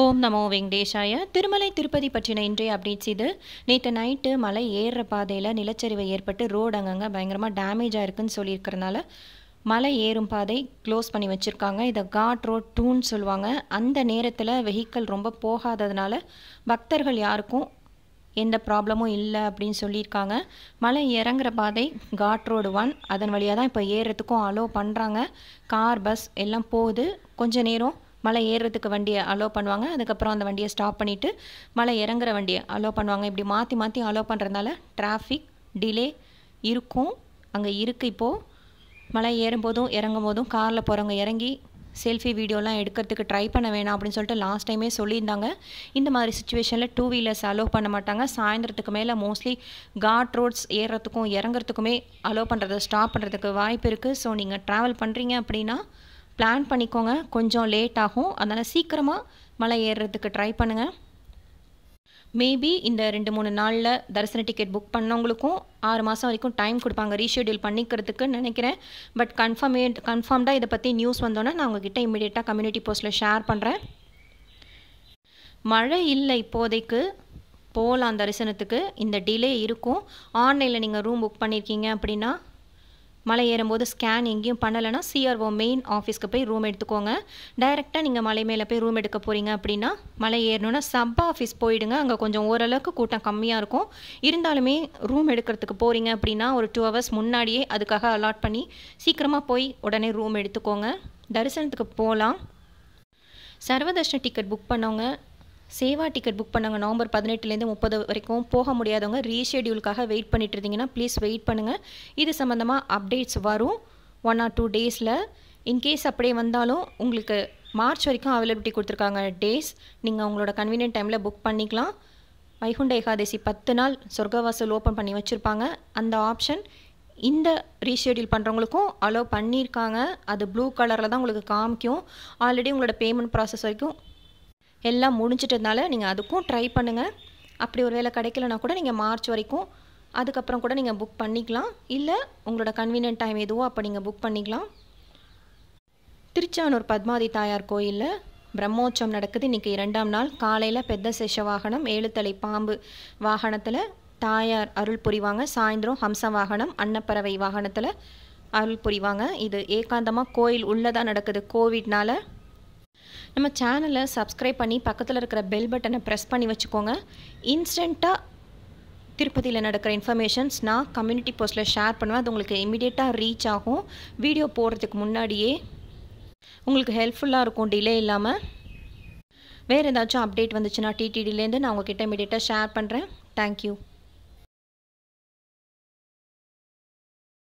ஓம் நமோ வெங்கடேஷாய திருமலை திருப்பதி பற்றின இன்றைய அப்டேட்ஸ் இது நேற்று நைட்டு மலை ஏறுற பாதையில் நிலச்சரிவு ஏற்பட்டு ரோடு அங்கங்கே பயங்கரமாக டேமேஜாக இருக்குன்னு சொல்லியிருக்கிறதுனால மலை ஏறும் பாதை க்ளோஸ் பண்ணி வச்சுருக்காங்க இதை காட் ரோட் டூன்னு சொல்லுவாங்க அந்த நேரத்தில் வெஹிக்கிள் ரொம்ப போகாததுனால பக்தர்கள் யாருக்கும் எந்த ப்ராப்ளமும் இல்லை அப்படின்னு சொல்லியிருக்காங்க மலை இறங்குற பாதை காட் ரோடு ஒன் அதன் வழியாக தான் இப்போ ஏறுறதுக்கும் அலோவ் பண்ணுறாங்க கார் பஸ் எல்லாம் போகுது கொஞ்ச நேரம் மலை ஏறுறதுக்கு வண்டியை அலோவ் பண்ணுவாங்க அதுக்கப்புறம் அந்த வண்டியை ஸ்டாப் பண்ணிவிட்டு மலை இறங்குற வண்டியை அலோவ் பண்ணுவாங்க இப்படி மாற்றி மாற்றி அலோவ் பண்ணுறதுனால டிராஃபிக் டிலே இருக்கும் அங்கே இருக்குது இப்போது மலை ஏறும்போதும் இறங்கும் போதும் காரில் போகிறவங்க இறங்கி செல்ஃபி வீடியோலாம் எடுக்கிறதுக்கு ட்ரை பண்ண வேணாம் அப்படின்னு சொல்லிட்டு லாஸ்ட் டைமே சொல்லியிருந்தாங்க இந்த மாதிரி சுச்சுவேஷனில் டூ வீலர்ஸ் அலோவ் பண்ண மாட்டாங்க சாயந்தரத்துக்கு மேலே மோஸ்ட்லி காட் ரோட்ஸ் ஏறுறதுக்கும் இறங்குறதுக்குமே அலோவ் பண்ணுறதை ஸ்டாப் பண்ணுறதுக்கு வாய்ப்பு இருக்குது ஸோ நீங்கள் ட்ராவல் பண்ணுறீங்க அப்படின்னா பிளான் பண்ணிக்கோங்க கொஞ்சம் லேட் ஆகும் அதனால் சீக்கிரமாக மலை ஏறுறதுக்கு ட்ரை பண்ணுங்கள் மேபி இந்த ரெண்டு மூணு நாளில் தரிசன டிக்கெட் புக் பண்ணவங்களுக்கும் ஆறு மாதம் வரைக்கும் டைம் கொடுப்பாங்க ரீஷெடியூல் பண்ணிக்கிறதுக்கு நினைக்கிறேன் பட் கன்ஃபார்மே கன்ஃபார்ம்டாக இதை பற்றி நியூஸ் வந்தோன்னே நான் உங்ககிட்ட இமீடியட்டாக கம்யூனிட்டி போஸ்ட்டில் ஷேர் பண்ணுறேன் மழை இல்லை இப்போதைக்கு போகலாம் தரிசனத்துக்கு இந்த டிலே இருக்கும் ஆன்லைனில் நீங்கள் ரூம் புக் பண்ணியிருக்கீங்க அப்படின்னா மலை ஏறும்போது ஸ்கேன் எங்கேயும் பண்ணலைன்னா சிஆர்ஓ மெயின் ஆஃபீஸ்க்கு போய் ரூம் எடுத்துக்கோங்க டைரெக்டாக நீங்கள் மலை மேலே போய் ரூம் எடுக்க போகிறீங்க அப்படின்னா மலை ஏறணுன்னா சப் ஆஃபீஸ் போயிடுங்க அங்கே கொஞ்சம் ஓரளவுக்கு கூட்டம் கம்மியாக இருக்கும் இருந்தாலுமே ரூம் எடுக்கிறதுக்கு போகிறீங்க அப்படின்னா ஒரு டூ ஹவர்ஸ் முன்னாடியே அதுக்காக அலாட் பண்ணி சீக்கிரமாக போய் உடனே ரூம் எடுத்துக்கோங்க தரிசனத்துக்கு போகலாம் சர்வதர்ஷன் டிக்கெட் புக் பண்ணவங்க சேவா டிக்கெட் புக் பண்ணுங்கள் நவம்பர் பதினெட்டுலேருந்து முப்பது வரைக்கும் போக முடியாதவங்க ரீஷெடியூலுக்காக வெயிட் பண்ணிட்டு இருந்தீங்கன்னா ப்ளீஸ் வெயிட் பண்ணுங்கள் இது சம்மந்தமாக அப்டேட்ஸ் வரும் ஒன் ஆர் டூ டேஸில் இன்கேஸ் அப்படியே வந்தாலும் உங்களுக்கு மார்ச் வரைக்கும் அவைலபிலிட்டி கொடுத்துருக்காங்க டேஸ் நீங்கள் உங்களோட கன்வீனியன்ட் டைமில் புக் பண்ணிக்கலாம் வைகுண்ட ஏகாதசி பத்து நாள் சொர்க்கவாசல் ஓப்பன் பண்ணி வச்சுருப்பாங்க அந்த ஆப்ஷன் இந்த ரீஷெடியூல் பண்ணுறவங்களுக்கும் அலோவ் பண்ணியிருக்காங்க அது ப்ளூ கலரில் தான் உங்களுக்கு காமிக்கும் ஆல்ரெடி உங்களோட பேமெண்ட் ப்ராசஸ் வரைக்கும் எல்லாம் முடிஞ்சிட்டதுனால நீங்கள் அதுக்கும் ட்ரை பண்ணுங்கள் அப்படி ஒரு வேலை கிடைக்கலனா கூட நீங்கள் மார்ச் வரைக்கும் அதுக்கப்புறம் கூட நீங்கள் புக் பண்ணிக்கலாம் இல்லை உங்களோட கன்வீனியன்ட் டைம் எதுவோ அப்போ நீங்கள் புக் பண்ணிக்கலாம் திருச்சானூர் பத்மாதி தாயார் கோயிலில் பிரம்மோற்சவம் நடக்குது இன்றைக்கி இரண்டாம் நாள் காலையில் பெத்த சேஷ வாகனம் ஏழுத்தலை பாம்பு வாகனத்தில் தாயார் அருள் புரிவாங்க சாயந்தரம் ஹம்ச வாகனம் அன்னப்பறவை வாகனத்தில் அருள் புரிவாங்க இது ஏகாந்தமாக கோயில் உள்ளதாக நடக்குது கோவிட்னால் நம்ம சேனலை சப்ஸ்கிரைப் பண்ணி பக்கத்தில் இருக்கிற பெல் பட்டனை ப்ரெஸ் பண்ணி வச்சுக்கோங்க இன்ஸ்டண்ட்டாக திருப்பதியில் நடக்கிற இன்ஃபர்மேஷன்ஸ் நான் கம்யூனிட்டி போஸ்ட்டில் ஷேர் பண்ணுவேன் அது உங்களுக்கு இமீடியட்டாக ரீச் ஆகும் வீடியோ போடுறதுக்கு முன்னாடியே உங்களுக்கு ஹெல்ப்ஃபுல்லாக இருக்கும் டிலே இல்லாமல் வேறு ஏதாச்சும் அப்டேட் வந்துச்சுன்னா டிடிடிலேருந்து நான் உங்ககிட்ட இமீடியட்டாக ஷேர் பண்ணுறேன் தேங்க்யூ